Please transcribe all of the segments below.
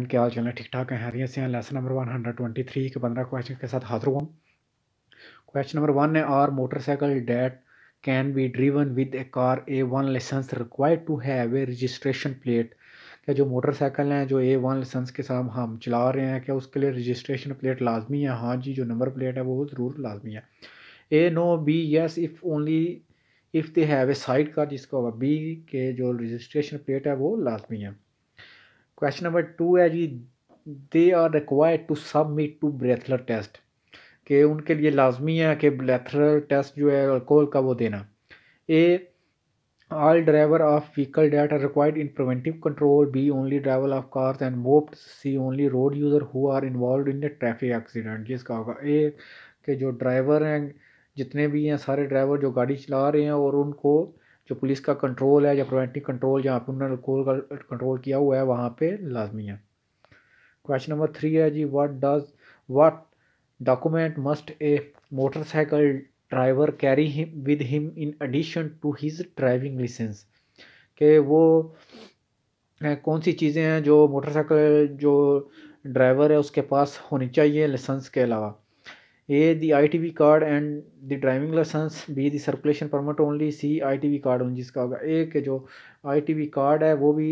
Friend क्या हाल चलना ठीक ठाक हैं हैरियत से हैं lesson number one hundred twenty three के पंद्रह क्वेश्चन के साथ हाथ रुआ क्वेश्चन नंबर वन है are motorcycle that can be driven with a car A one licence required to have a registration plate क्या जो मोटरसाइकिल हैं जो ए वन लाइसेंस के साथ हम चला रहे हैं क्या उसके लिए रजिस्ट्रेशन प्लेट लाजमी है हाँ जी जो नंबर प्लेट है वो ज़रूर लाजमी है A no B yes if only if they have a side का जिसको बी के जो रजिस्ट्रेशन प्लेट है वो लाजमी है क्वेश्चन नंबर टू है जी they are required to submit to breathalyser test के उनके लिए लाजमी है कि ब्रेथलर टेस्ट जो है अल्कोहल का वो देना A all driver of vehicle that are required in preventive control B only driver of cars and moped C only road user who are involve in the traffic accident जिसका होगा ए के जो driver हैं जितने भी हैं सारे ड्राइवर जो गाड़ी चला रहे हैं और उनको जो पुलिस का कंट्रोल है या प्रिवेंटिव कंट्रोल जहाँ पर उन्होंने अल्कोहल का कंट्रोल किया हुआ है वहाँ पर लाजमी है क्वेश्चन नंबर थ्री है जी what does what document must a motorcycle driver carry him with him in addition to his driving licence के वो कौन सी चीज़ें हैं जो मोटरसाइकिल जो ड्राइवर है उसके पास होनी चाहिए लाइसेंस के अलावा A. The ITV card and the driving license. B. The circulation permit only. C. ITV card only जिसका होगा ए के जो ITV card है वो भी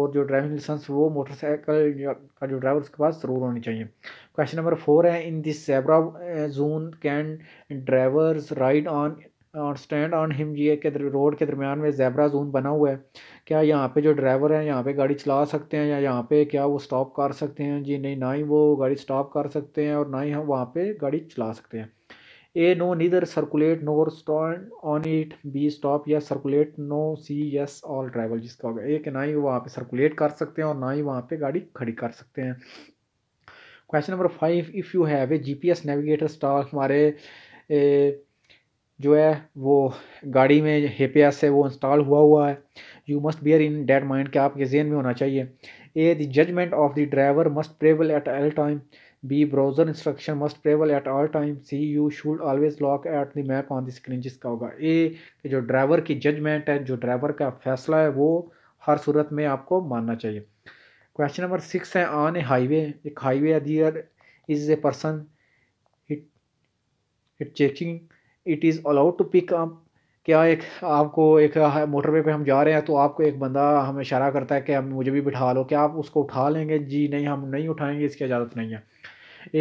और जो ड्राइविंग लाइसेंस वो मोटरसाइकिल का जो ड्राइवर उसके पास ज़रूर होनी चाहिए क्वेश्चन नंबर फोर है in this zebra zone can drivers ride on और स्टैंड ऑन हिम जी के रोड के दरमियान में जैबरा जोन बना हुआ है क्या यहाँ पे जो ड्राइवर हैं यहाँ पे गाड़ी चला सकते हैं या यहाँ पे क्या वो स्टॉप कर सकते हैं जी नहीं ना ही वो गाड़ी स्टॉप कर सकते हैं और ना ही हम वहाँ पे गाड़ी चला सकते हैं A no neither circulate nor stand on it B stop या circulate no C yes all driver जिसका होगा ए कि ना ही वहाँ पर सर्कुलेट कर सकते हैं और ना ही वहाँ पर गाड़ी खड़ी कर सकते हैं question number five if you have a G P S navigator stock हमारे जो है वो गाड़ी में एस है वो इंस्टॉल हुआ हुआ है you must bear in that mind के आपके जहन में होना चाहिए A the judgement of the driver must prevail at all time B browser instruction must prevail at all time C you should always look at the map on the screen जिसका होगा ए कि जो ड्राइवर की judgement है जो driver का फैसला है वो हर सूरत में आपको मानना चाहिए क्वेश्चन नंबर सिक्स है ऑन ए हाईवे एक highway there is a person it it checking it is allowed to pick up क्या एक आपको एक मोटरवे पे हम जा रहे हैं तो आपको एक बंदा हमें इशारा करता है कि हम मुझे भी बिठा लो क्या आप उसको उठा लेंगे जी नहीं हम नहीं उठाएंगे इसकी इजाज़त नहीं है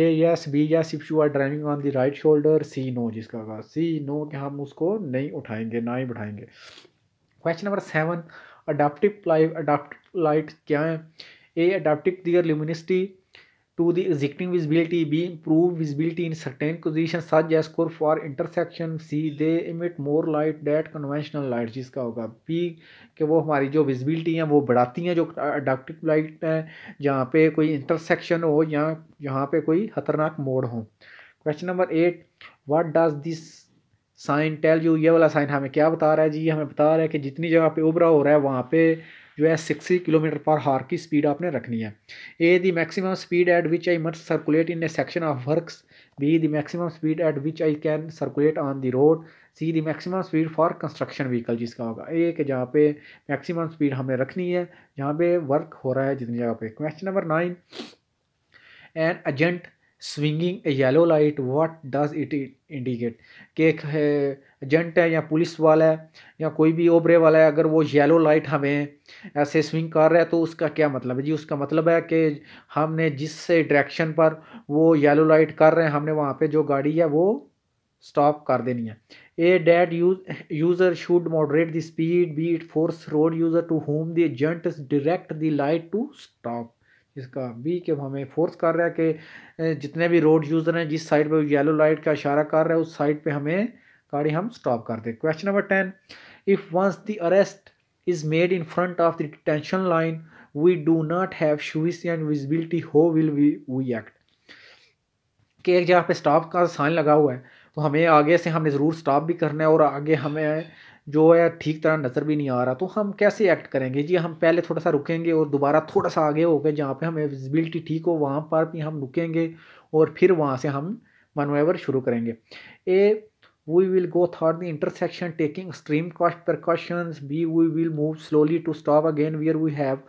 A yes B yes if you are driving on the right shoulder C no जिसका कहा सी नो कि हम उसको नहीं उठाएंगे ना ही बिठाएंगे question number seven adaptive light adaptive light क्या है A adaptive their luminosity to the existing visibility B improve visibility in certain position such as core for intersection C they emit more light that conventional light जिसका होगा B के वो हमारी जो visibility है वो बढ़ाती हैं जो अडाप्टिव लाइट हैं जहाँ पे कोई इंटरसेक्शन हो या यहाँ पे कोई खतरनाक मोड हो question number eight what does this sign tell you ये वाला साइन हमें क्या बता रहा है जी हमें बता रहा है कि जितनी जगह पे उभरा हो रहा है वहाँ पे जो है सिक्सटी किलोमीटर पर हार की स्पीड आपने रखनी है A the maximum speed at which I must circulate in a section of works B the maximum speed at which I can circulate on the road C the maximum speed for construction vehicle जिसका होगा ए कि जहाँ पे maximum speed हमने रखनी है जहाँ पे वर्क हो रहा है जितनी जगह पे question number nine an agent swinging a yellow light what does it indicate कि एक है एजेंट है या पुलिस वाला है या कोई भी ओबरे वाला है अगर वो येलो लाइट हमें ऐसे स्विंग कर रहा है तो उसका क्या मतलब है जी उसका मतलब है कि हमने जिस डायरेक्शन पर वो येलो लाइट कर रहे हैं हमने वहाँ पे जो गाड़ी है वो स्टॉप कर देनी है A that user should moderate the speed B it force road user to home the agent direct the light to stop इसका बी कि हमें फोर्स कर रहा है कि जितने भी रोड यूज़र हैं जिस साइड पर येलो लाइट का इशारा कर रहा है उस साइड पर हमें गाड़ी हम स्टॉप कर दें question number ten if once the arrest is made in front of the detention line we do not have and visibility how will we we act कि एक जगह पे स्टॉप का साइन लगा हुआ है तो हमें आगे से हमने ज़रूर स्टॉप भी करना है और आगे हमें जो है ठीक तरह नज़र भी नहीं आ रहा तो हम कैसे एक्ट करेंगे जी हम पहले थोड़ा सा रुकेंगे और दोबारा थोड़ा सा आगे होकर जहाँ पे हमें विजिबिलिटी ठीक हो वहाँ पर भी हम रुकेंगे और फिर वहाँ से हम मनोवर शुरू करेंगे A we will go third the intersection taking stream cost precaution B we will move slowly to stop again where we have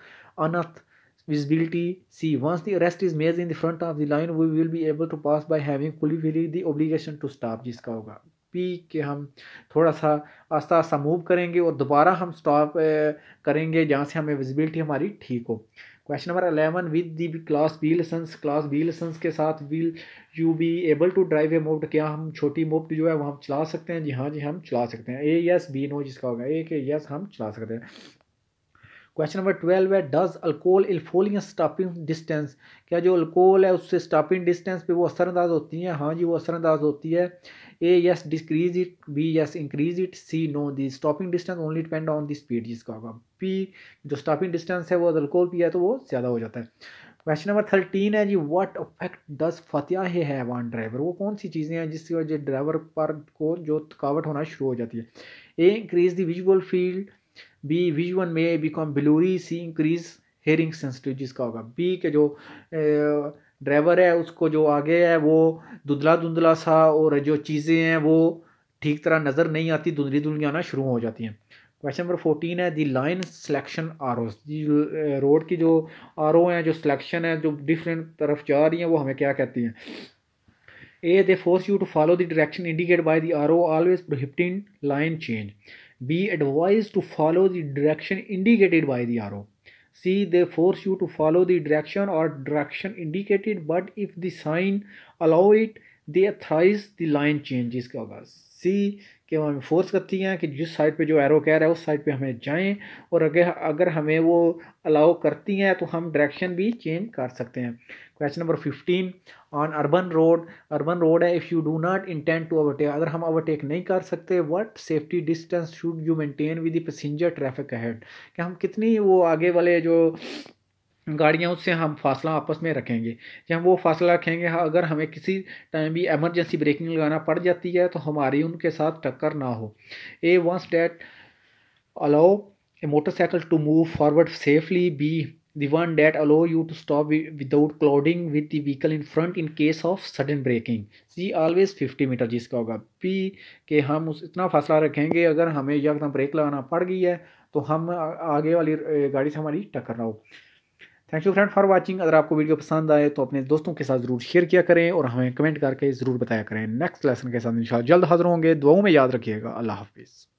enough visibility c once the arrest is made in the front of the line we will be able to pass by having fully fulfilled the obligation to stop जिसका होगा P के हम थोड़ा सा आस्ता आस्ता move करेंगे और दोबारा हम स्टॉप करेंगे जहाँ से हमें विजिबिलिटी हमारी ठीक हो question number eleven with the class B licence class B licence के साथ will you be able to drive a moped क्या हम छोटी मोफ्ट जो है वो हम चला सकते हैं जी हाँ जी हम चला सकते हैं ए यस बी नो जिसका होगा ए के यस हम चला सकते हैं क्वेश्चन नंबर ट्वेल्व है does alcohol ill stopping distance क्या जो अल्कोहल है उससे स्टॉपिंग डिस्टेंस पे वो असरअंदाज होती है हाँ जी वो असरअंदाज होती है A yes decrease it B yes increase it C no the stopping distance only depend on the speed जिसका होगा पी जो स्टॉपिंग डिस्टेंस है वो अल्कोहल पी है तो वो ज़्यादा हो जाता है क्वेश्चन नंबर थर्टीन है जी व्हाट अफेक्ट डज फतिया है वन ड्राइवर वो कौन सी चीज़ें हैं जिसकी वजह ड्राइवर पर को जो थकावट होना शुरू हो जाती है A increase the visual field B vision में become blurry C increase hearing sensitive जिसका होगा बी के जो ड्राइवर है उसको जो आगे है वो धुंधला धुंधला सा और जो चीज़ें हैं वो ठीक तरह नज़र नहीं आती धुंधली धुंधली आना शुरू हो जाती हैं क्वेश्चन नंबर फोर्टीन है the line selection are road की जो आर हैं जो सिलेक्शन है जो डिफरेंट तरफ जा रही हैं वो हमें क्या कहती हैं A they force you to follow the direction indicate by the arrow always prohibiting line change Be advised to follow the direction indicated by the arrow. See, they force you to follow the direction or direction indicated, but if the sign allow it, they authorize the line changes. See, कि वो हमें force करती हैं कि जिस side पे जो arrow कह रहा है उस साइड पे हमें जाएं और अगर अगर हमें वो अलाउ करती हैं तो हम डायरेक्शन भी चेंज कर सकते हैं question number fifteen on urban road urban road है if you do not intend to overtake अगर हम ओवरटेक नहीं कर सकते what safety distance should you maintain with the passenger traffic head कि हम कितनी वो आगे वाले जो गाड़ियाँ उससे हम फासला आपस में रखेंगे जब वो फासला रखेंगे हाँ, अगर हमें किसी टाइम भी एमरजेंसी ब्रेकिंग लगाना पड़ जाती है तो हमारी उनके साथ टक्कर ना हो A ones that allow a motorcycle to move forward safely B the one that allow you to stop without clouding with the vehicle in front in case of sudden braking C always fifty metre जिसका होगा P के हम उस इतना फासला रखेंगे अगर हमें एकदम ब्रेक लगाना पड़ गई है तो हम आगे वाली गाड़ी से हमारी टक्कर ना हो thank you friend for watching अगर आपको वीडियो पसंद आए तो अपने दोस्तों के साथ ज़रूर शेयर किया करें और हमें कमेंट करके ज़रूर बताया करें नेक्स्ट लेसन के साथ इंशाल्लाह जल्द हाजिर होंगे दुआओं में याद रखिएगा अल्लाह हाफिज़